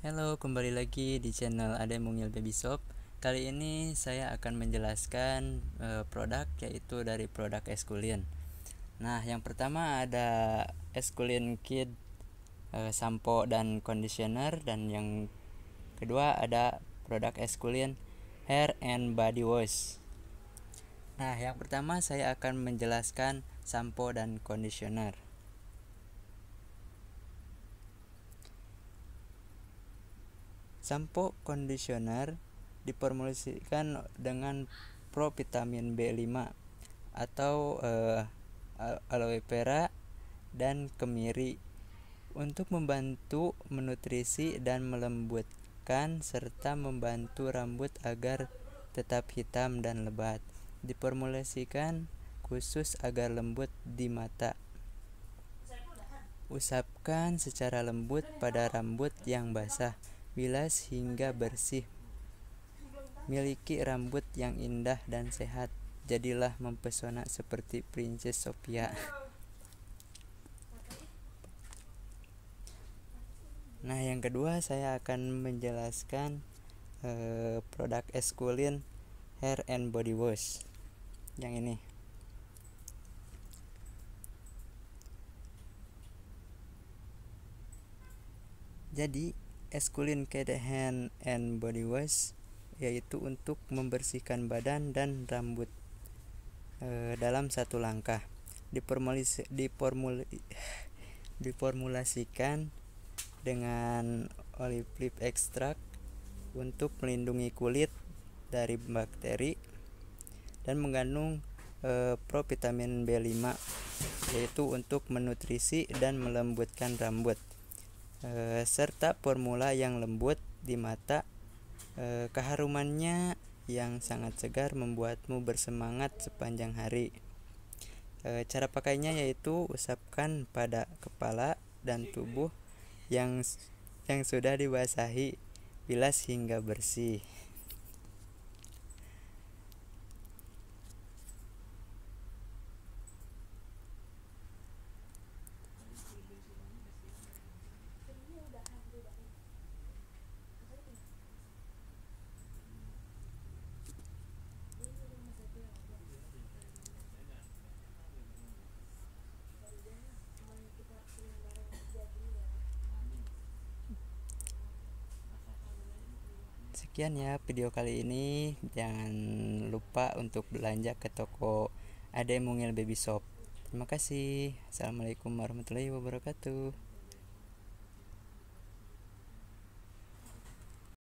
Halo, kembali lagi di channel Ada Mungil Baby Shop. Kali ini saya akan menjelaskan e, produk yaitu dari produk Eskulin. Nah, yang pertama ada Eskulin Kid e, eh, sampo dan conditioner dan yang kedua ada produk Eskulin Hair and Body Wash. Nah, yang pertama saya akan menjelaskan sampo dan conditioner. Sampo kondisioner diformulasikan dengan provitamin B5 atau uh, aloe vera dan kemiri untuk membantu menutrisi dan melembutkan serta membantu rambut agar tetap hitam dan lebat. Diformulasikan khusus agar lembut di mata. Usapkan secara lembut pada rambut yang basah Bilas hingga bersih. Miliki rambut yang indah dan sehat. Jadilah mempesona seperti Princess Sophia. Nah, yang kedua saya akan menjelaskan eh, produk Esculin Hair and Body Wash. Yang ini. Jadi, eskulin Kate Hand and Body Wash yaitu untuk membersihkan badan dan rambut e, dalam satu langkah Diformulis, diformul, diformulasikan dengan olive leaf extract untuk melindungi kulit dari bakteri dan mengandung e, eh, provitamin B5 yaitu untuk menutrisi dan melembutkan rambut Eh, serta formula yang lembut di mata e, keharumannya yang sangat segar membuatmu bersemangat sepanjang hari e, cara pakainya yaitu usapkan pada kepala dan tubuh yang yang sudah dibasahi bilas hingga bersih Sekian ya video kali ini. Jangan lupa untuk belanja ke toko yang Mungil Baby Shop. Terima kasih. Assalamualaikum warahmatullahi wabarakatuh.